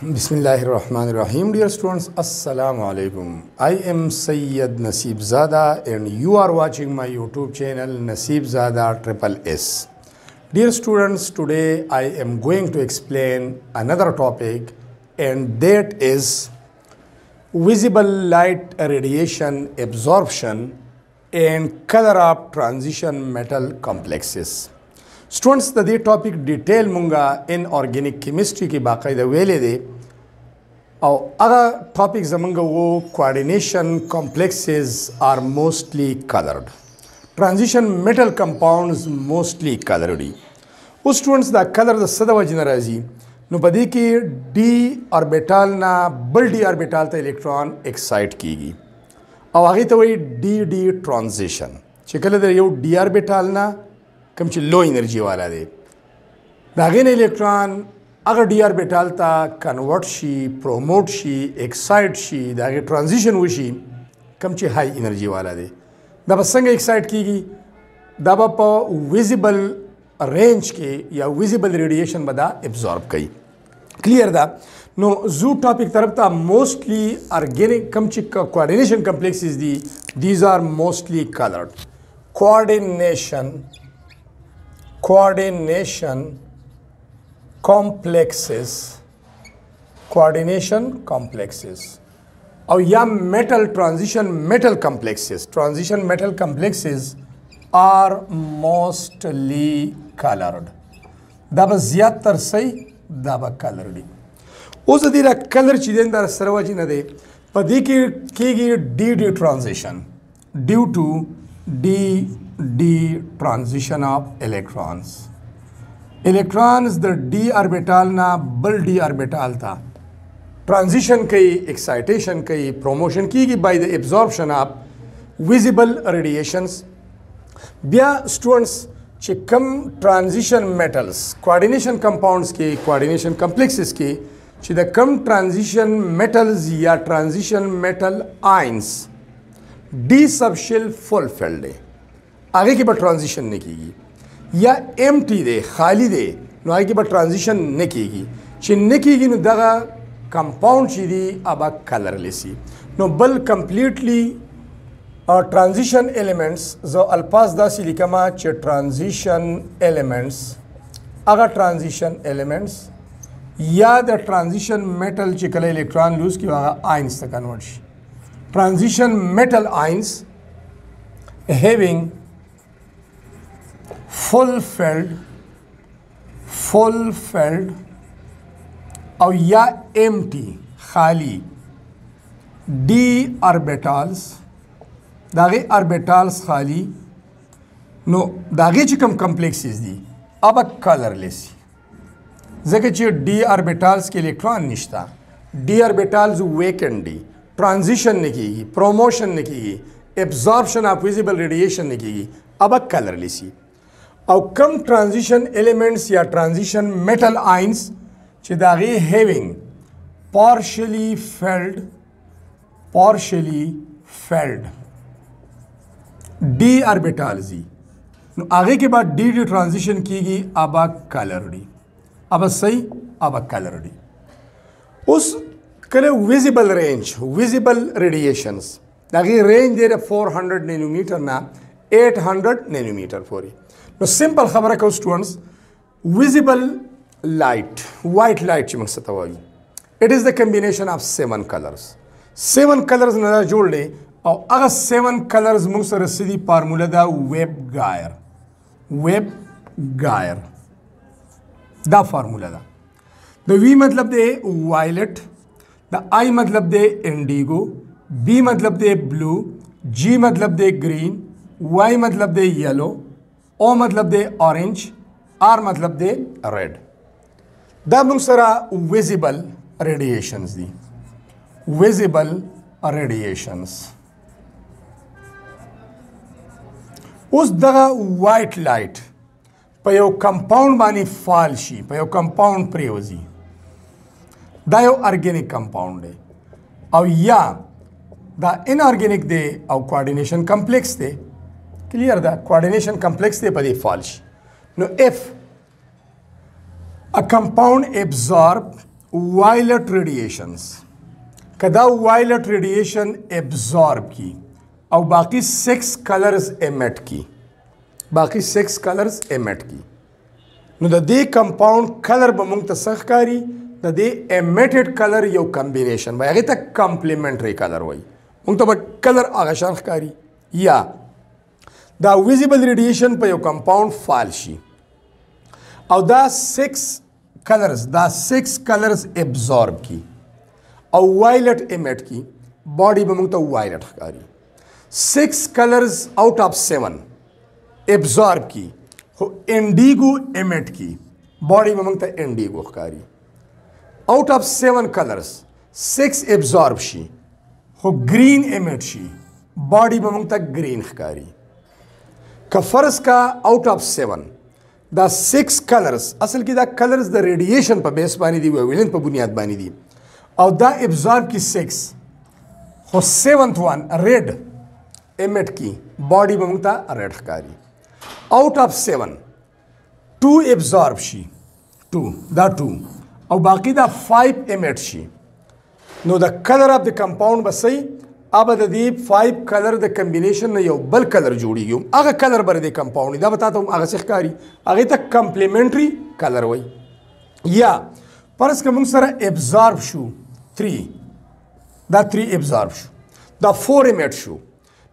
Bismillahir Rahmanir Rahim. Dear students, Assalamu Alaikum. I am Sayyid Nasib Zada and you are watching my YouTube channel Nasib Zada Triple S. Dear students, today I am going to explain another topic and that is visible light radiation absorption and color of transition metal complexes. سټوډنټس د دې ټاپک ډیټیل مونږه ان اورګانیک کیمستري کې باقاعده ویلې دي او هغه ټاپک زمونږ وو کوارډینیشن کمپلیکسز آر موستلی کلرډ ترانزیشن میټل کمپاؤندز موستلی کلرډ دي اوس سټوډنټس دا کلر د صد وجه ناراضي نو په دې کې ډي اوربیټال نه بل ډي اوربیټال ته الکترون اکسایټ کیږي او هغه ته وایي ډي ډي ترانزیشن چې کله د یو ډي اوربیټال نه کوم چې لو انرژي والا دی دا غین الکترون اگر ډی آر بیټال ته کنورټ شي پروموټ شي اکسایټ شي دا غي ترانزیشن وشي کوم چې های انرژي والا دی دا به څنګه اکسایټ کیږي دا به په ویزیبل رینج کې یا ویزیبل ریډیشن به دا ابزورب کوي کلیر ده نو زو ټاپک طرف ته موستلی ارګینیک کم چې کوارډینیشن کمپلیکسز دي دیز آر موستلی کلرډ کوارډینیشن coordination complexes coordination complexes और या metal transition metal complexes transition metal complexes are mostly colored دا زیات تر صحیح دا به کلر دي اوس دې دا کلر چې دین در سره وځي نه دی په دې کې کېږي ډیو ډیو ټرانزیشن ډیو ټو D D transition of electrons electrons د D orbital نه بل D orbital ته transition کوي excitation کوي promotion کیږي by the absorption of visible radiations بیا سټوډنټس چې کم ترانزیشن میټلز کوارډینیشن compounds کې کوارډینیشن کمپلیکسز کې چې د کم ترانزیشن میټلز یا ترانزیشن میټل آئنز D سب شل فل فیلډ دی هغه کې به ترانزیشن نه کیږي یا ایم ټي دی خالی دی نو هغه کې به ترانزیشن نه کیږي چې نه کیږي نو دغه کمپاوند چې دی ابا کلر لسی نو بل کمپلیټلی اور ترانزیشن ایلیمنٹس زو الفاظ داسې لیکما چې ترانزیشن ایلیمنٹس هغه ترانزیشن ایلیمنٹس یا د ترانزیشن میټل چې کله الکترون لوز کی هغه آینز ته کنورټ شي transition metal ions having full filled full filled او یا empty خالی d orbitals داغه orbitals خالی نو داغه چې کوم complexes دي اب colorless ځکه چې d orbitals کې الکترون نشته d orbitals vacant دي transition ने की प्रोमोशन ने की absorption of visible radiation ने की अब colour और कम transition elements या ट्रांजिशन मेटल आइंस चिदागे having partially filled partially filled D orbitals आगे के बाद डी डी ट्रांजिशन की गई अब कलर डी अब सही अब कलर डी उस کله ویزیبل رینج ویزیبل ریډیشنز دغه رینج دی 400 نانومیټر نه 800 نانومیټر پورې نو سمپل خبره کو سټوډنټس ویزیبل لایټ وایټ لایټ چې موږ ته وایو اټ از د کمبینیشن اف 7 کلرز 7 کلرز نه جوړ دی او هغه 7 کلرز موږ سره سدي فارموله دا ویب ګایر ویب ګایر دا فارموله ده د وی مطلب دی وایلټ द आई मतलब दे इंडिगो बी मतलब दे ब्लू जी मतलब दे ग्रीन वाई मतलब दे येलो ओ मतलब दे ऑरेंज आर मतलब दे रेड दब नुसरा विजिबल रेडिएशंस दी विजिबल रेडिएशंस उस दगा वाइट लाइट पयो कंपाउंड बानी फालशी पयो compound په دا یو ارګینیک کمپاوند دی او یا دا ان ارګینیک دی او کوارډینیشن کمپلیکس دی کلیر دا کوارډینیشن کمپلیکس دی په دې فال شي نو اف ا کمپاوند ابزورب وایلٹ ریډیشنز کدا وایلٹ ریډیشن ابزورب کی او باقی سکس کلرز ایمټ کی باقی سکس کلرز ایمټ کی نو د دې کمپاوند کلر به مونږ ته سخ کاری د دې ایمیټډ کلر یو کمبینیشن وای هغه ته کمپلیمنټری کلر وای موږ ته به کلر هغه شان ښکاری یا دا ویزیبل ریډیشن په یو کمپاوند فال شي او دا 6 کلرز دا 6 کلرز ابزورب کی او وایلټ ایمیټ کی باډي به موږ ته وایلټ ښکاری 6 کلرز out اف 7 ابزورب کی خو انډیګو ایمیټ کی باډي به موږ ته انډیګو ښکاری out of seven colors, six absorb she. Who green emit she. Body mamungta green khkari. Ka first ka out of seven. دا سکس کلرز اصل کې دا کلرز د ریډیېشن په بیس باندې دی ویولن په بنیاد باندې دي او دا ابزارب کی سکس خو سیونت وان ریډ ایمټ کی باډي به موږ ته ریډ ښکاري آؤٹ آف سیون ټو ابزارب شي ټو دا ټو او باقی دا 5 ایمیټ شي نو د کلر اف د کمپاوند بسي اب د دې 5 کلر د کمبینیشن نه یو بل کلر جوړیږي هغه کلر بر د کمپاوند دا به تاسو هغه څه ښکاری هغه ته کمپلیمنټری کلر وای یا پرس که موږ سره ابزارب شو 3 دا 3 ابزارب شو دا 4 ایمیټ شو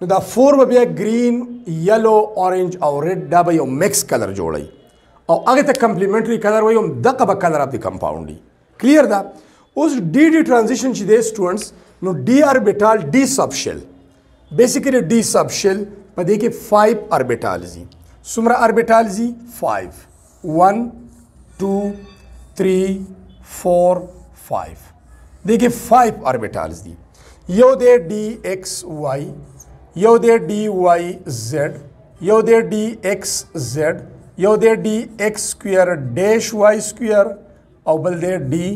نو دا 4 به بیا گرین یلو اورنج او ریډ دا به یو مکس کلر جوړی और आगे तक कंप्लीमेंट्री कलर वही हम द कब colour of the compound clear दा उस डी डी ट्रांजिशन दे स्टूडेंट्स नो D orbital D sub basically D sub पर देखिए फाइव ऑर्बिटल्स सुमरा orbitals five one two three four five देखिए फाइव ऑर्बिटल्स दी यो दे डी एक्स वाई यो दे डी वाई जेड यो दे D X Z یو دی ډي ایکس سکوير ډیش وای سکوير او بل دی ډي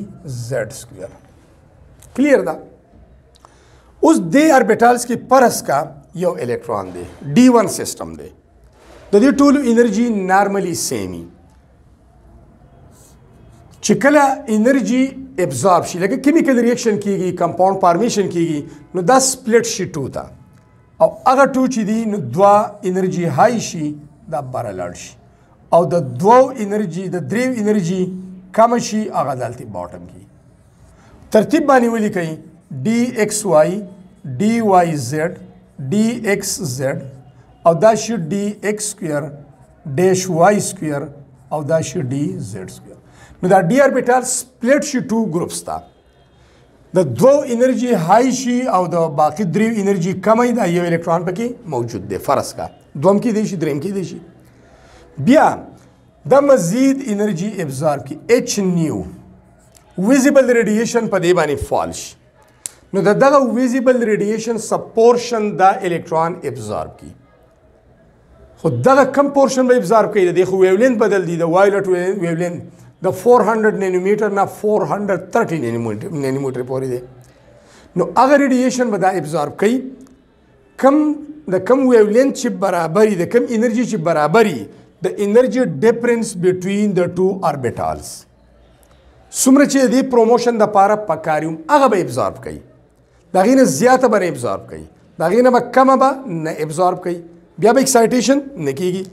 زد سکوير کلیر ده اوس دی اربیټالز کې پرس کا یو الکترون دی ډي 1 سیستم دی د دې ټولو انرژي نارملی سیمي چې کله انرژي ابزارب شي لکه کیمیکل ریاکشن کیږي کمپاوند فارمیشن کیږي نو دا سپلټ شي ټو ته او هغه ټو چې دی نو دوا انرژي های شي دا بره لاړ شي او د دوو انرژي د دریو انرژي کم شي هغه دلته باټم کې ترتیب باندې ولیکئ D X Y D Y Z D X Z और dash D X square dash Y square और दाश डी जेड स्क्वेयर में डी आर्बिटल स्प्लिट शू two groups था د دو انرژي های شي او د باقی دریو انرژي کمي دا یو الکترون پکې موجود دی فرض کا دوم کې دی شي دریم کې دی شي بیا دا مزید انرژي ابزارب کی اچ نیو ویزیبل ریډیشن په دې باندې فال شي نو د دغه ویزیبل ریډیشن سب پورشن دا الکترون ابزارب کی خو دغه کم پورشن به ابزارب کوي د دې خو ویولین بدل دی د وایلټ ویولین د 400 نانومیټر نه 430 نانومیټر پورې دی نو هغه ریډیشن به دا ابزارب کوي کم د کم ویولین چې برابرې د کم انرژي چې برابرې the energy difference between the two orbitals څومره چې دی پروموشن د پاره پکاریوم هغه به ابزارب کوي دا غینه زیاته به ابزارب کوي دا غینه به کم به نه ابزارب کوي بیا به اکسایټیشن نکېږي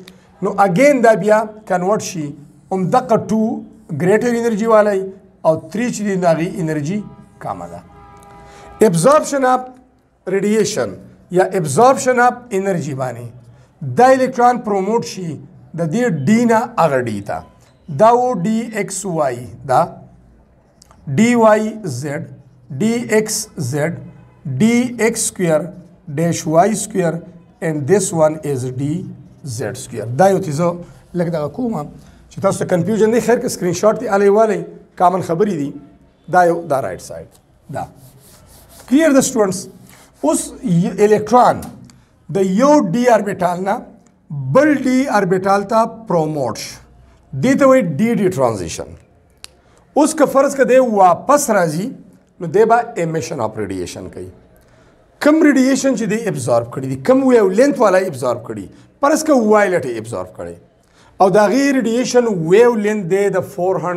نو اگین دا بیا کنورټ شي هم دغه ټو ګریټر انرژي والای او 3 چې دی دغه انرژي کمه ده ابزاربشن اپ ریډیشن یا ابزاربشن اپ انرژي باندې دا الکترون پروموټ شي د دې ډی نه اغه ډی تا دا و ډی ایکس وای دا ڈی وائی زیڈ ڈی ایکس زیڈ ڈی ایکس سکویر ڈیش وائی سکویر اینڈ دس ون از ڈی زیڈ سکویر دا یو تیزو لکه دغه کومه چې تاسو ته کنفیوژن نه خیر که سکرین شاٹ دی الی والی کامن خبرې دي دا یو دا رائټ سایډ دا کلیر د سټوډنټس اوس الکترون د یو ډی اربیټال نه بل ډي اربیټال ته پروموټ دي ته وي ډي ډي ترانزیشن اوس که فرض کده واپس راځي نو دی به ایمیشن اف ریډیشن کوي کم ریډیشن چې دی ابزارب کړي دي کم ویو لینت والا ابزارب کړي پرس که وایلټ ابزارب کړي او دا غي ریډیشن ویو لینت دی د 400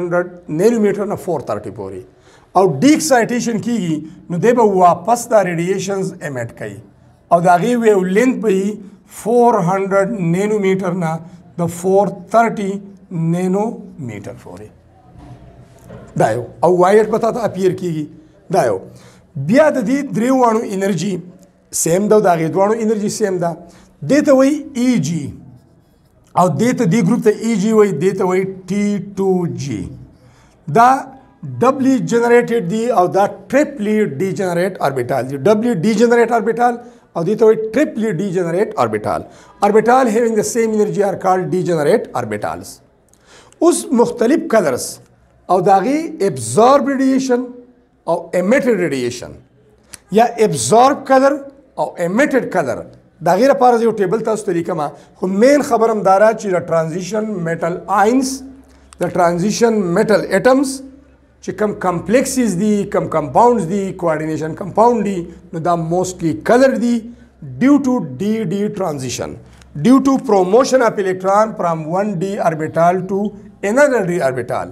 نیومیټر نه 430 پورې او ډی اکسایټیشن کیږي نو دی به واپس دا ریډیشنز ایمټ کوي او دا غي ویو لینت به 400 નેનોમીટરના the four thirty nanometre ફોરે ડાયો او وایر پتا ته اپیر کیږي دایو بیا د دې دریوانو انرژي سیم دا د غیدوانو انرژي سیم دا دته وای ای جی او دته دی ګروپ ته ای جی وای دته وای ټی 2 جی دا ڈبلی جنریټډ دی او دا ټریپلی ډی جنریټ اوربیټال دی ډبلی ډی جنریټ اوربیټال or the third triply degenerate orbital. Orbital having the same energy are called degenerate orbitals. اوس مختلف کلرز او داغي ابزورب ریډیشن او ایمیټډ ریډیشن یا ابزورب کلر او ایمیټډ کلر دا غیر لپاره یو ټیبل تاسو طریقه ما خو مین خبرم دارا چې د دا ترانزیشن میټل آینز د ترانزیشن میټل اټمز چې کم کمپلیکسز دي کم کمپاونډز دي کوارډینیشن کمپاونډ دي نو دا موستلی کلر دي ډیو ټو ڈی ڈی ٹرانزیشن ڈیو ٹو پروموشن آف الیکٹران فرام ون ڈی آربیٹال ٹو انر ڈی آربیٹال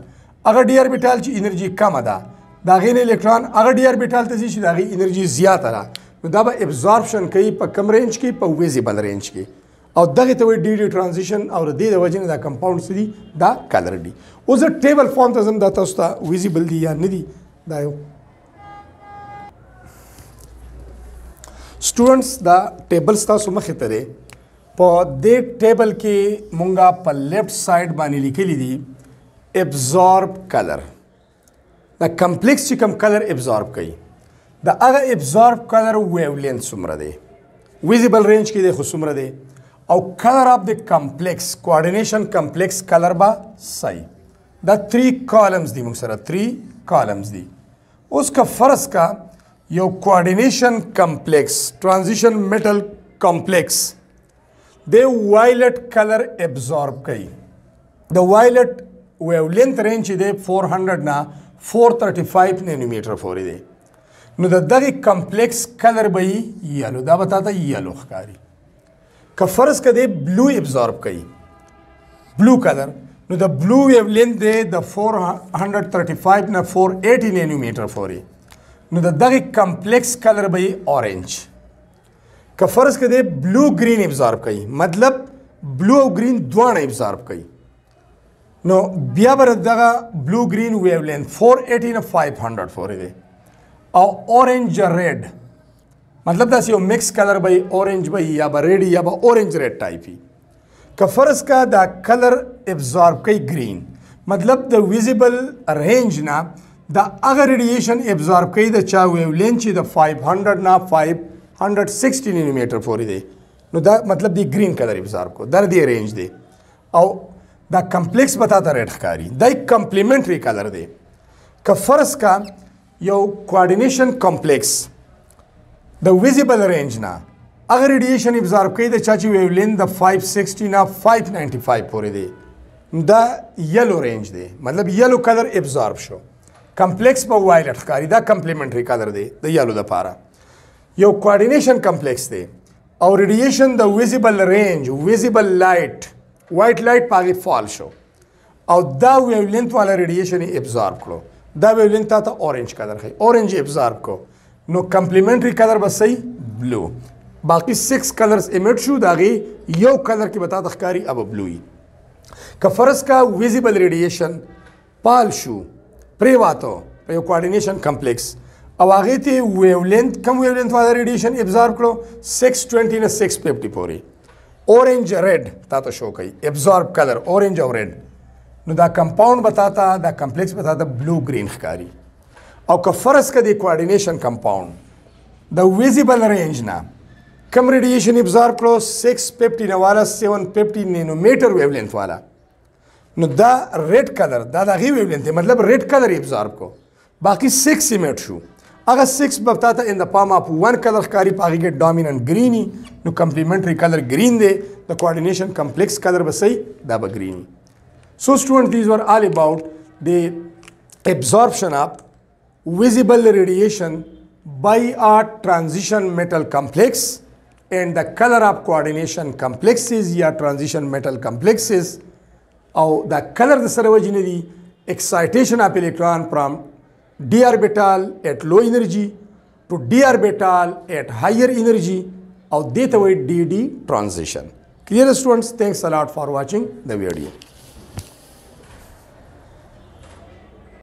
اگر ڈی آربیٹال چې انرژي کم ده دا غین الکترون هغه ډیر بیټال ته شي دا غي انرژي زیاته ده نو دا به ابزارپشن کوي په کم رینج کې په ویزیبل رینج کې او دغه ته وی ډی ډی ترانزیشن او د دې د وجنه دا کمپاوند سدي دا کلر ډی اوس ټیبل فارم ته زم دا تاسو ته ویزیبل دی یا نه دی دا یو سټوډنټس دا ټیبل تاسو مخې ته دی په دې ټیبل کې مونږه په لیفټ سایډ باندې لیکلي دي ابزورب کلر دا کمپلیکس چې کوم کلر ابزورب کوي دا هغه ابزورب کلر ویو لینت څومره دی ویزیبل رینج کې دی خو څومره دی او color of the complex coordination complex color با صحیح دا 3 columns دي موږ سره 3 columns دي اوس کا فرض کا یو coordination complex transition metal complex د وایلټ کلر ابزورب کوي د وایلټ ویو لینت رینج دی 400 نه 435 نانومیټر پورې دی نو د دغه کمپلیکس کلر به یلو دا به تاسو یلو ښکاری که فرض کړئ بلو ابزورب کوي بلو کلر نو د بلو ویو لینت دی د 435 نه 480 نیومی میټر فورې نو د دغه کمپلیکس کلر به اورنج که فرض کړئ بلو گرین ابزارب کوي مطلب بلو او گرین دواړه ابزارب کوي نو بیا بر دغه بلو گرین ویو لینت 480 نه 500 فورې دی او اورنج ریډ مطلب دا یو مکس کلر به اورنج به یا به ریډ یا به اورنج ریډ ټایپ وي که فرض کا دا کلر ابزارب کوي گرین مطلب د ویزیبل رینج نه دا هغه ریډیشن ابزارب کوي د چا ویو لینچ د 500 نه 560 نانو میټر پورې دی نو دا مطلب دی گرین کلر ابزارب کو در دی رینج دی او دا کمپلیکس بتا ته ریډ ښکاری دا یک کمپلیمنټری کلر دی که فرض کا یو کوارډینیشن کمپلیکس د ویزیبل رینج نه اگر ریډیشن ابزارب کوي د چا چې ویولین د 560 نه 595 پورې دی دا یلو رینج دی مطلب یلو کلر ابزارب شو کمپلیکس په وایلټ ښکاری دا کمپلیمنټری کلر دی د یلو د پاره یو کوارډینیشن کمپلیکس دی او ریډیشن د ویزیبل رینج ویزیبل لایټ وایټ لایټ پاګه فال شو او دا ویولینت والا ریډیشن ابزارب کړو دا ویولینت ته اورنج کلر خي اورنج ابزارب کو نو کمپلیمنټری کلر به صحیح بلو باقی 6 کلرز ایمیټ شو دا غي یو کلر کې بتا تخکاری اب بلوي که فرض کا ویزیبل ریډیشن پال شو پریواتو په یو کوارډینیشن کمپلیکس او هغه ته ویولنت کم ویولنت والا ریډیشن ابزارب کړو 620 نه 650 پوري اورنج ریډ تا ته شو کوي ابزورب کلر اورنج او ریډ نو دا کمپاوند بتاتا دا کمپلیکس بتاتا بلو گرین ښکاری او که فرض کړي کوارډینیشن کمپاوند د ویزیبل رینج نه کم ریډیشن ابزار کړو 650 والا 750 نینومیټر ویولنت والا نو دا ریډ کلر دا د غي ویولنت مطلب ریډ کلر ابزار کو باقی 6 سیمټ شو اگر 6 بپتا ته ان د پام اپ 1 کلر ښکاری پاږي کې ډومیننت گرینی نو کمپلیمنټری کلر گرین دی د کوارډینیشن کمپلیکس کلر بسې دا به گرینی سو سټوډنټ دیز ور آل اباوت دی absorption of visible radiation by a transition metal complex and the color of coordination complexes or transition metal complexes or the color the servogenary excitation of electron from d orbital at low energy to d orbital at higher energy of theta weight dd transition. Clear students, thanks a lot for watching the video.